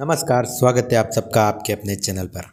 नमस्कार स्वागत है आप सबका आपके अपने चैनल पर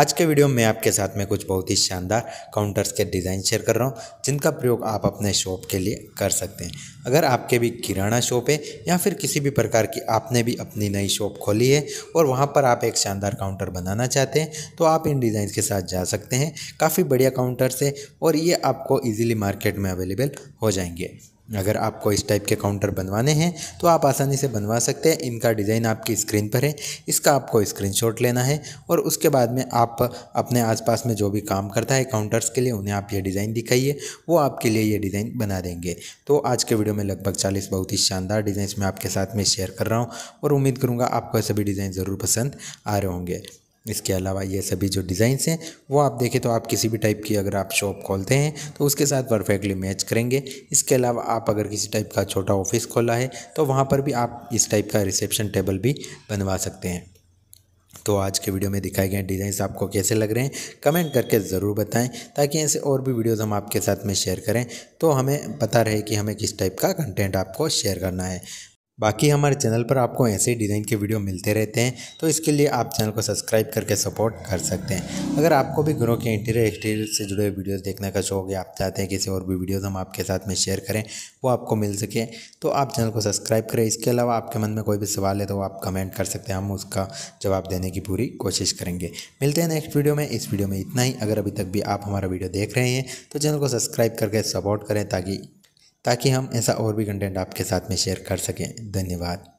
आज के वीडियो में आपके साथ में कुछ बहुत ही शानदार काउंटर्स के डिज़ाइन शेयर कर रहा हूँ जिनका प्रयोग आप अपने शॉप के लिए कर सकते हैं अगर आपके भी किराना शॉप है या फिर किसी भी प्रकार की आपने भी अपनी नई शॉप खोली है और वहाँ पर आप एक शानदार काउंटर बनाना चाहते हैं तो आप इन डिज़ाइन के साथ जा सकते हैं काफ़ी बढ़िया काउंटर्स है और ये आपको ईजिली मार्केट में अवेलेबल हो जाएंगे अगर आपको इस टाइप के काउंटर बनवाने हैं तो आप आसानी से बनवा सकते हैं इनका डिज़ाइन आपकी स्क्रीन पर है इसका आपको स्क्रीनशॉट लेना है और उसके बाद में आप अपने आसपास में जो भी काम करता है काउंटर्स के लिए उन्हें आप ये डिज़ाइन दिखाइए वो आपके लिए ये डिज़ाइन बना देंगे तो आज के वीडियो में लगभग चालीस बहुत ही शानदार डिज़ाइन मैं आपके साथ में शेयर कर रहा हूँ और उम्मीद करूँगा आपको सभी डिज़ाइन ज़रूर पसंद आ रहे होंगे इसके अलावा ये सभी जो डिज़ाइंस हैं वो आप देखें तो आप किसी भी टाइप की अगर आप शॉप खोलते हैं तो उसके साथ परफेक्टली मैच करेंगे इसके अलावा आप अगर किसी टाइप का छोटा ऑफिस खोला है तो वहाँ पर भी आप इस टाइप का रिसेप्शन टेबल भी बनवा सकते हैं तो आज के वीडियो में दिखाए गए डिज़ाइंस आपको कैसे लग रहे हैं कमेंट करके ज़रूर बताएं ताकि ऐसे और भी वीडियोस हम आपके साथ में शेयर करें तो हमें पता रहे कि हमें किस टाइप का कंटेंट आपको शेयर करना है बाकी हमारे चैनल पर आपको ऐसे डिज़ाइन के वीडियो मिलते रहते हैं तो इसके लिए आप चैनल को सब्सक्राइब करके सपोर्ट कर सकते हैं अगर आपको भी घरों के इंटीरियर एक्सटीरियर से जुड़े वीडियोस देखने का शौक है आप चाहते हैं किसी और भी वीडियोस हम आपके साथ में शेयर करें वो आपको मिल सके तो आप चैनल को सब्सक्राइब करें इसके अलावा आपके मन में कोई भी सवाल है तो आप कमेंट कर सकते हैं हम उसका जवाब देने की पूरी कोशिश करेंगे मिलते हैं नेक्स्ट वीडियो में इस वीडियो में इतना ही अगर अभी तक भी आप हमारा वीडियो देख रहे हैं तो चैनल को सब्सक्राइब करके सपोर्ट करें ताकि ताकि हम ऐसा और भी कंटेंट आपके साथ में शेयर कर सकें धन्यवाद